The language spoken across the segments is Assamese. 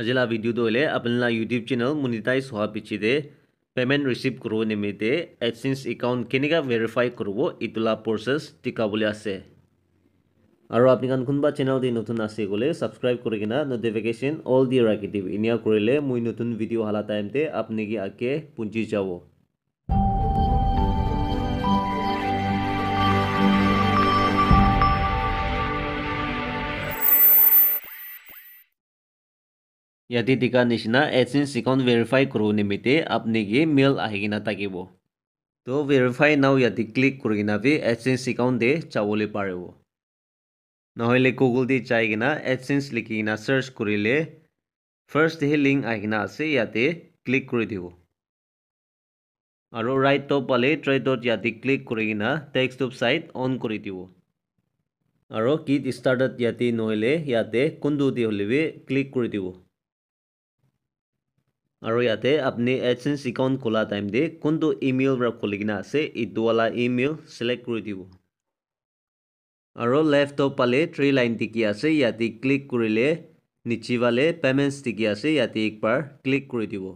আজি লা ভিডিঅ'টো হ'লে আপোনাৰ ইউটিউব চেনেল মুনিতাই চোৱা পিছিতে পে'মেণ্ট ৰিচিভ কৰিব নিমিত্তে এডচেঞ্চ একাউণ্ট কেনেকৈ ভেৰিফাই কৰিব এইটো লা প্ৰচেছ শিকাবলৈ আছে আৰু আপুনি কাৰণ কোনোবা চেনেলটি নতুন আছে গ'লে ছাবস্ক্ৰাইব কৰি কিনে ন'টিফিকেশ্যন অল দি ৰাখি দিব এনেয়া কৰিলে মই নতুন ভিডিঅ' হলা টাইমতে আপুনি কি আগে পুঁজি যাব ইয়াতে টিকাৰ নিচিনা এচেঞ্চ একাউণ্ট ভেৰিফাই কৰো নিমিত্তে আপুনি মেইল আহি কিনে থাকিব তো ভেৰিফাই নাও ইয়াতে ক্লিক কৰি কিনে আপুনি এচেঞ্চ একাউণ্টে চাবলৈ পাৰিব নহ'লে গুগল দি চাই কিনে এচেঞ্চ লিখি কিনে চাৰ্চ কৰিলে ফাৰ্ষ্টহে লিংক আহি কিনে আছে ইয়াতে ক্লিক কৰি দিব আৰু ৰাইট টপ পালে ট্ৰাইটত ইয়াতে ক্লিক কৰি কিনে টেক্সট টপ ছাইট অন কৰি দিব আৰু কিট ষ্টাৰ্টত ইয়াতে নহ'লে ইয়াতে কোনটো দি হ'লে ক্লিক কৰি দিব আৰু ইয়াতে আপুনি এডচেঞ্চ একাউণ্ট খোলা টাইম দি কোনটো ইমেইল পৰা খুলি কিনে আছে ইটোৱালা ইমেইল চিলেক্ট কৰি দিব আৰু লেপটপ পালে থ্ৰী লাইন টিকি আছে ইয়াতে ক্লিক কৰিলে নিচি পালে পে'মেণ্টছ টিকি আছে ইয়াতে একবাৰ ক্লিক কৰি দিব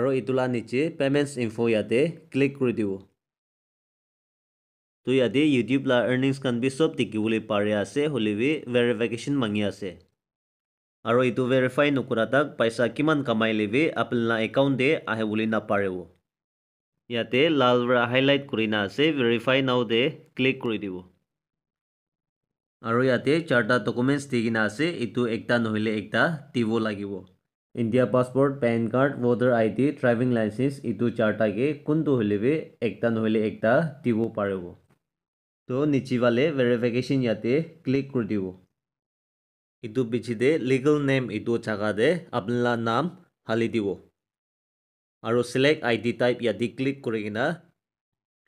আৰু ইটোলা নিচে পে'মেণ্টছ ইনফো ইয়াতে ক্লিক কৰি দিব তো ইয়াতে ইউটিউব আৰ্নিংছ কাণ বি চব টিকিবলৈ পাৰে আছে হ'লে ভেৰিফিকেশ্যন মাঙি আছে আৰু এইটো ভেৰিফাই নকৰা তাক পইচা কিমান কমাই লবি আপোনাৰ একাউণ্টে আহে বুলি নাপাৰিব ইয়াতে লাল বৰা হাইলাইট কৰি না আছে ভেৰিফাই নাও দে ক্লিক কৰি দিব আৰু ইয়াতে চাৰটা ডকুমেণ্টছ দি কিনা আছে এইটো একটা নহ'লে একটা দিব লাগিব India passport PAN card voter I D driving licence এইটো চাৰটাকে কোনটো হ'লে বি একটা নহ'লে একটা দিব পাৰিব তো নিচিবালে ভেৰিফিকেশ্যন ইয়াতে ক্লিক কৰি দিব ইটো দে লিগেল নেম ইটো এইটো দে আপোনাৰ নাম হালি দিব আৰু চিলেক্ট আই ডি টাইপ ইয়াত ক্লিক কৰি কিনা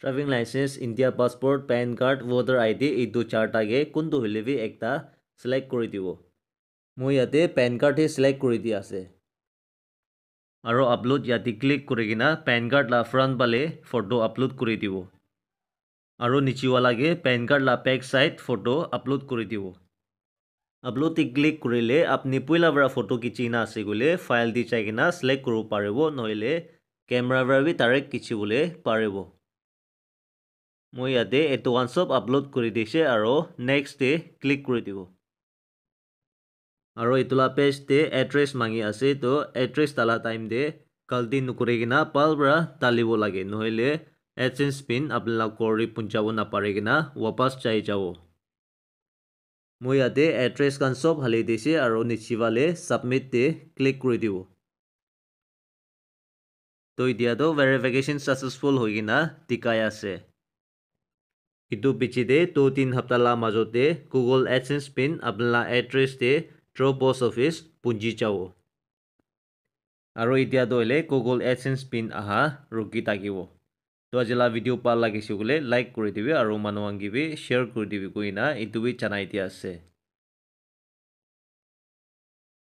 driving licence India passport PAN card voter I D এইটো চাৰটাকে কোনটো হ'লে বি এটা চিলেক্ট কৰি দিব মই ইয়াতে পেন কাৰ্ডহে চিলেক্ট কৰি দিয়া আছে আৰু আপলোড ইয়াতে ক্লিক কৰি কিনা পেন কাৰ্ড লা ফ্ৰণ্ট পালে ফটো আপলোড কৰি দিব আৰু নিচিব পেন কাৰ্ড লা পেক চাইড ফটো আপলোড কৰি দিব টি ক্লিক কৰিলে আপনি পইলা বড় ফটো কিচি না আছে গলে ফাইল দি চাই কিনা সিলেক্ট করব পারিব নইলে ক্যামেরা বড়বি তারে কিচি বলে পারিব মই ইয়াতে এটো ওয়ানসব আপলোড কৰি দিছে আৰু নেক্সট ডে ক্লিক কৰি দিব আৰু ইতুলা পেজ তে অ্যাড্রেস মাগি আছে তো অ্যাড্রেস তালা টাইম দে কাল কালদি নকরে কিনা পাল বড় তালিব লাগে নইলে এডসেন্স পিন আপনার করি পুঞ্চাব না পারে কিনা ওয়াপাস চাই যাব মই ইয়াতে এড্ৰেছ কাৰণ চব হালি দিছে আৰু নিশিৱালে ছাবমিটে ক্লিক কৰি দিব তো এতিয়াতো ভেৰিফিকেশ্যন ছাকচেছফুল হৈ কিনা টিকাই আছে কিন্তু পিছিতে টু তিন সপ্তাহৰ মাজতে গুগল এডচেঞ্চ পিন আপোনাৰ এড্ৰেছতে ট্ৰ পষ্ট অফিচ পুঁজি যাব আৰু এতিয়া দলে গুগল এডচেঞ্চ পিন অহা ৰোগী থাকিব তো আজি লা ভিডিঅ' পাল লাগিছে বোলে লাইক কৰি দিবি আৰু মানুহ আঙিবি শ্বেয়াৰ কৰি দিবি কৈ না ইটো বি জানাই দিয়া আছে